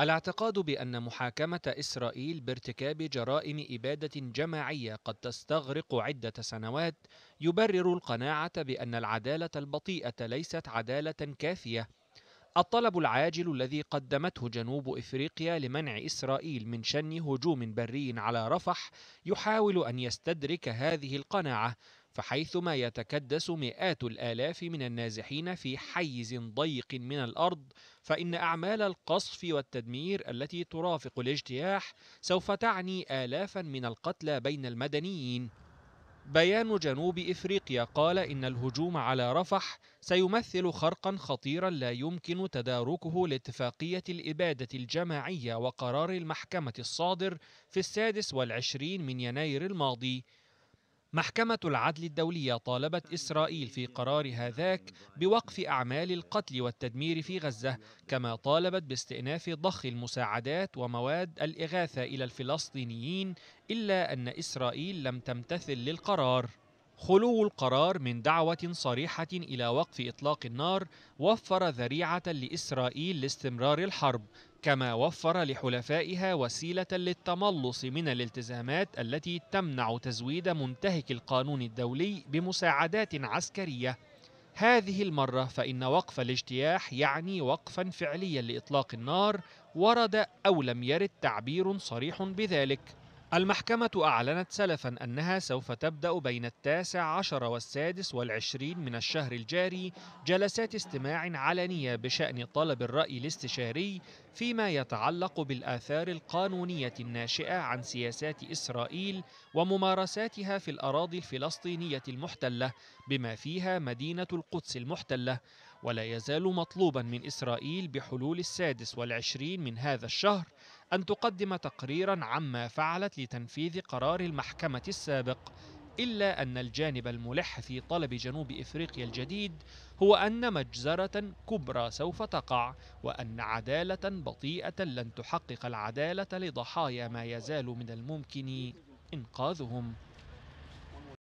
الاعتقاد بأن محاكمة إسرائيل بارتكاب جرائم إبادة جماعية قد تستغرق عدة سنوات يبرر القناعة بأن العدالة البطيئة ليست عدالة كافية. الطلب العاجل الذي قدمته جنوب إفريقيا لمنع إسرائيل من شن هجوم بري على رفح يحاول أن يستدرك هذه القناعة فحيثما يتكدس مئات الآلاف من النازحين في حيز ضيق من الأرض فإن أعمال القصف والتدمير التي ترافق الاجتياح سوف تعني آلافا من القتلى بين المدنيين بيان جنوب افريقيا قال ان الهجوم على رفح سيمثل خرقا خطيرا لا يمكن تداركه لاتفاقيه الاباده الجماعيه وقرار المحكمه الصادر في السادس والعشرين من يناير الماضي محكمة العدل الدولية طالبت إسرائيل في قرار هذاك بوقف أعمال القتل والتدمير في غزة كما طالبت باستئناف ضخ المساعدات ومواد الإغاثة إلى الفلسطينيين إلا أن إسرائيل لم تمتثل للقرار خلو القرار من دعوة صريحة إلى وقف إطلاق النار وفر ذريعة لإسرائيل لاستمرار الحرب، كما وفر لحلفائها وسيلة للتملص من الالتزامات التي تمنع تزويد منتهك القانون الدولي بمساعدات عسكرية. هذه المرة فإن وقف الاجتياح يعني وقفا فعليا لإطلاق النار ورد أو لم يرد تعبير صريح بذلك. المحكمة أعلنت سلفا أنها سوف تبدأ بين التاسع عشر والسادس والعشرين من الشهر الجاري جلسات استماع علنية بشأن طلب الرأي الاستشاري فيما يتعلق بالآثار القانونية الناشئة عن سياسات إسرائيل وممارساتها في الأراضي الفلسطينية المحتلة بما فيها مدينة القدس المحتلة ولا يزال مطلوبا من إسرائيل بحلول السادس والعشرين من هذا الشهر أن تقدم تقريرا عما فعلت لتنفيذ قرار المحكمة السابق إلا أن الجانب الملح في طلب جنوب إفريقيا الجديد هو أن مجزرة كبرى سوف تقع وأن عدالة بطيئة لن تحقق العدالة لضحايا ما يزال من الممكن إنقاذهم